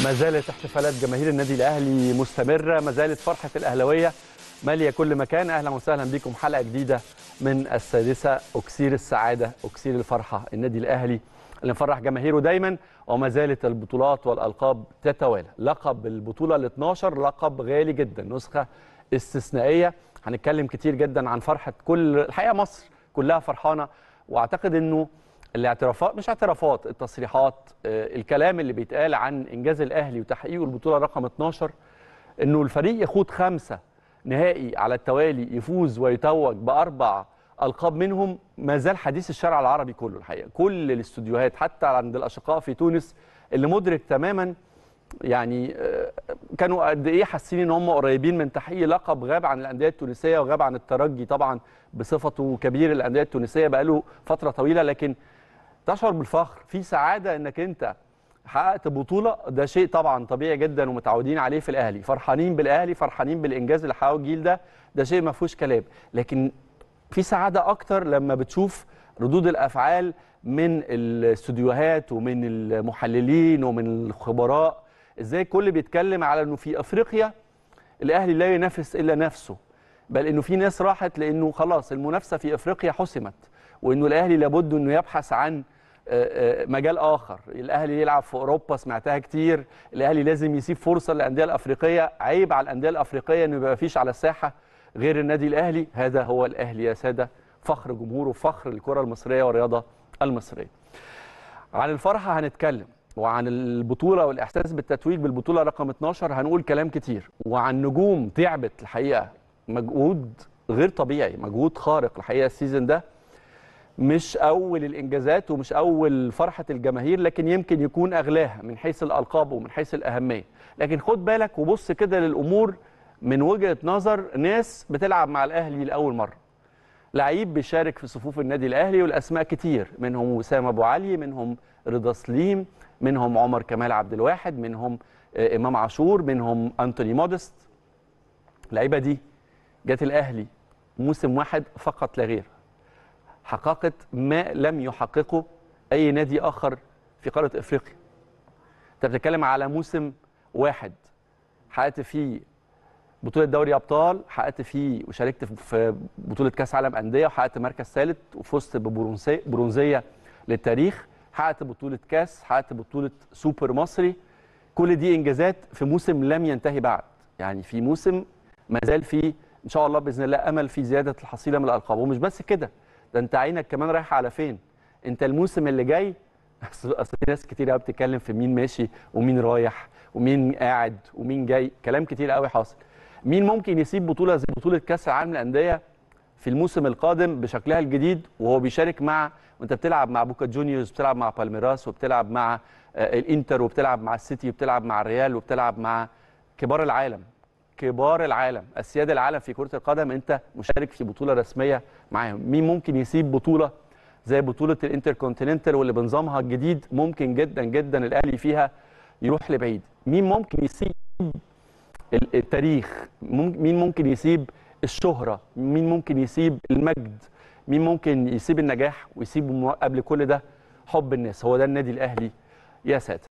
ما زالت احتفالات جماهير النادي الاهلي مستمره ما زالت فرحه الاهلاويه ماليه كل مكان اهلا وسهلا بكم حلقه جديده من السادسه اكسير السعاده اكسير الفرحه النادي الاهلي اللي مفرح جماهيره دايما وما زالت البطولات والالقاب تتوالى لقب البطوله ال 12 لقب غالي جدا نسخه استثنائيه هنتكلم كتير جدا عن فرحه كل الحقيقه مصر كلها فرحانه واعتقد انه الاعترافات مش اعترافات التصريحات آه، الكلام اللي بيتقال عن انجاز الاهلي وتحقيقه البطوله رقم 12 انه الفريق يخوض خمسه نهائي على التوالي يفوز ويتوج باربع القاب منهم ما زال حديث الشارع العربي كله الحقيقه كل الاستوديوهات حتى عند الاشقاء في تونس اللي مدرك تماما يعني آه، كانوا قد ايه حاسين ان هم قريبين من تحقيق لقب غاب عن الانديه التونسيه وغاب عن الترجي طبعا بصفته كبير الانديه التونسيه بقاله فتره طويله لكن تشعر بالفخر في سعاده انك انت حققت بطوله ده شيء طبعا طبيعي جدا ومتعودين عليه في الاهلي فرحانين بالاهلي فرحانين بالانجاز اللي حققه الجيل ده ده شيء ما فيهوش كلام لكن في سعاده اكتر لما بتشوف ردود الافعال من الاستوديوهات ومن المحللين ومن الخبراء ازاي كل بيتكلم على انه في افريقيا الاهلي لا ينافس الا نفسه بل انه في ناس راحت لانه خلاص المنافسه في افريقيا حسمت وانه الاهلي لابد انه يبحث عن آه، آه، مجال اخر الاهلي يلعب في اوروبا سمعتها كتير الاهلي لازم يسيب فرصه للانديه الافريقيه عيب على الانديه الافريقيه انه ما فيش على الساحه غير النادي الاهلي هذا هو الاهلي يا ساده فخر جمهوره فخر الكره المصريه والرياضه المصريه عن الفرحه هنتكلم وعن البطوله والاحساس بالتتويج بالبطوله رقم 12 هنقول كلام كتير وعن نجوم تعبت الحقيقه مجهود غير طبيعي مجهود خارق الحقيقه السيزون ده مش اول الانجازات ومش اول فرحه الجماهير لكن يمكن يكون اغلاها من حيث الالقاب ومن حيث الاهميه لكن خد بالك وبص كده للامور من وجهه نظر ناس بتلعب مع الاهلي لاول مره لعيب بيشارك في صفوف النادي الاهلي والاسماء كتير منهم وسام ابو علي منهم رضا سليم منهم عمر كمال عبد الواحد منهم آه، امام عاشور منهم انتوني مودست اللعيبه دي جت الاهلي موسم واحد فقط لا غير حققت ما لم يحققه أي نادي آخر في قارة إفريقيا أنت بتتكلم على موسم واحد حققت فيه بطولة دوري أبطال حققت فيه وشاركت في بطولة كأس عالم أندية وحققت مركز ثالث وفزت ببرونزية للتاريخ حققت بطولة كأس حققت بطولة سوبر مصري كل دي إنجازات في موسم لم ينتهي بعد يعني في موسم ما زال فيه إن شاء الله بإذن الله أمل في زيادة الحصيلة من الألقاب ومش بس كده ده انت عينك كمان رايحه على فين انت الموسم اللي جاي اصل في ناس كتير قوي بتتكلم في مين ماشي ومين رايح ومين قاعد ومين جاي كلام كتير قوي حاصل مين ممكن يسيب بطوله زي بطوله كاس العالم للانديه في الموسم القادم بشكلها الجديد وهو بيشارك مع وانت بتلعب مع بوكا جونيورز بتلعب مع بالميراس وبتلعب مع آه، الانتر وبتلعب مع السيتي وبتلعب مع الريال وبتلعب مع كبار العالم كبار العالم اسياد العالم في كره القدم انت مشارك في بطوله رسميه معاهم مين ممكن يسيب بطوله زي بطوله الانتركونتيننتال واللي بنظامها الجديد ممكن جدا جدا الاهلي فيها يروح لبعيد مين ممكن يسيب التاريخ مين ممكن يسيب الشهره مين ممكن يسيب المجد مين ممكن يسيب النجاح ويسيب قبل كل ده حب الناس هو ده النادي الاهلي يا ساتر